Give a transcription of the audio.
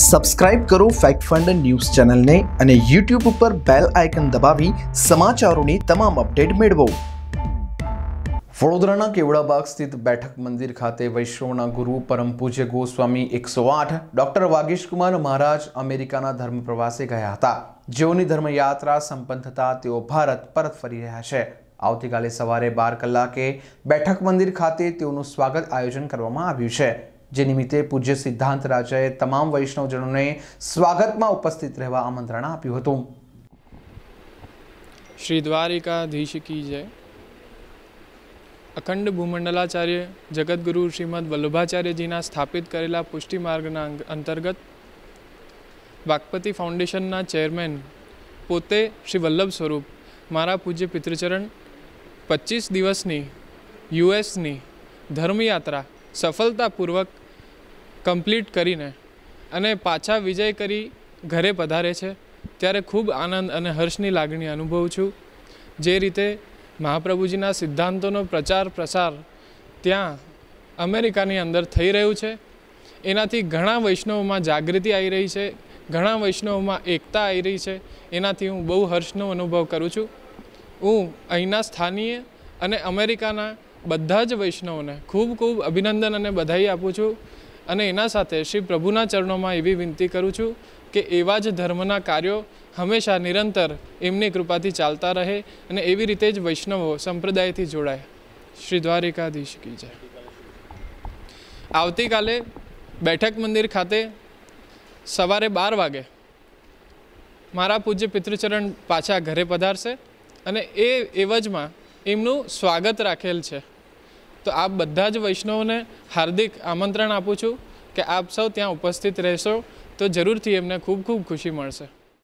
subscribe કરો fact fund news ચેનલને અને યુટ્યુબ ઉપર બેલ આઇકન દબાવી સમાચારોની તમામ અપડેટ મેળવો વડોદરાના કેવડાબાગ સ્થિત બેઠક મંદિર ખાતે વૈષ્ણવના ગુરુ પરમ પૂજ્ય ગોસ્વામી એકસો આઠ ડૉક્ટર વાગીશકુમાર મહારાજ અમેરિકાના ધર્મ પ્રવાસે ગયા હતા જેઓની ધર્મયાત્રા સંપન્ન થતાં તેઓ ભારત પરત ફરી રહ્યા છે આવતીકાલે સવારે બાર કલાકે બેઠક મંદિર ખાતે તેઓનું સ્વાગત આયોજન કરવામાં આવ્યું છે જે નિમિત્તે પૂજ્ય સિદ્ધાંત રાજાએ તમામ વૈષ્ણવજનોને સ્વાગતમાં ઉપસ્થિત રહેવા આમંત્રણ આપ્યું હતું શ્રી દ્વારિકાધીશ કી જય અખંડ ભૂમંડલાચાર્ય જગતગુરુ શ્રીમદ વલ્લભાચાર્યજીના સ્થાપિત કરેલા પુષ્ટિ માર્ગના અંતર્ગત વાકપતિ ફાઉન્ડેશનના ચેરમેન પોતે શ્રી વલ્લભ સ્વરૂપ મારા પૂજ્ય પિતૃચરણ પચીસ દિવસની યુએસની ધર્મયાત્રા સફળતાપૂર્વક કમ્પ્લીટ કરીને અને પાછા વિજય કરી ઘરે પધારે છે ત્યારે ખૂબ આનંદ અને હર્ષની લાગણી અનુભવું છું જે રીતે મહાપ્રભુજીના સિદ્ધાંતોનો પ્રચાર પ્રસાર ત્યાં અમેરિકાની અંદર થઈ રહ્યું છે એનાથી ઘણા વૈષ્ણવોમાં જાગૃતિ આવી રહી છે ઘણા વૈષ્ણવોમાં એકતા આવી રહી છે એનાથી હું બહુ હર્ષનો અનુભવ કરું છું હું અહીંના સ્થાનીય અને અમેરિકાના બધા જ વૈષ્ણવોને ખૂબ ખૂબ અભિનંદન અને બધાઈ આપું છું અને એના સાથે શ્રી પ્રભુના ચરણોમાં એવી વિનંતી કરું છું કે એવા જ ધર્મના કાર્યો હંમેશા નિરંતર એમની કૃપાથી ચાલતા રહે અને એવી રીતે જ વૈષ્ણવો સંપ્રદાયથી જોડાય શ્રી દ્વારિકાધીશ કી જય આવતીકાલે બેઠક મંદિર ખાતે સવારે બાર વાગે મારા પૂજ્ય પિતૃચરણ પાછા ઘરે પધારશે અને એ એવજમાં એમનું સ્વાગત રાખેલ છે તો આપ બધા જ વૈષ્ણવને હાર્દિક આમંત્રણ આપું છું કે આપ સૌ ત્યાં ઉપસ્થિત રહેશો તો જરૂરથી એમને ખૂબ ખૂબ ખુશી મળશે